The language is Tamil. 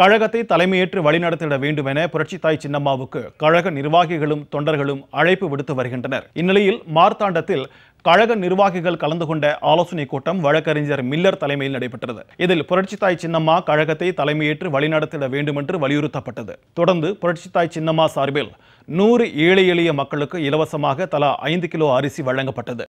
கழகத்தை தலைமையேற்று வழிநடத்திட வேண்டும் என புரட்சித்தாய் சின்னம்மாவுக்கு கழக நிர்வாகிகளும் தொண்டர்களும் அழைப்பு விடுத்து வருகின்றனர் இந்நிலையில் மார்த்தாண்டத்தில் கழக நிர்வாகிகள் கலந்து கொண்ட ஆலோசனைக் கூட்டம் வழக்கறிஞர் மில்லர் தலைமையில் நடைபெற்றது இதில் புரட்சித்தாய் சின்னம்மா கழகத்தை தலைமையேற்று வழிநடத்திட வேண்டும் என்று வலியுறுத்தப்பட்டது தொடர்ந்து புரட்சித்தாய் சின்னம்மா சார்பில் நூறு ஏழை எளிய மக்களுக்கு இலவசமாக தலா ஐந்து கிலோ அரிசி வழங்கப்பட்டது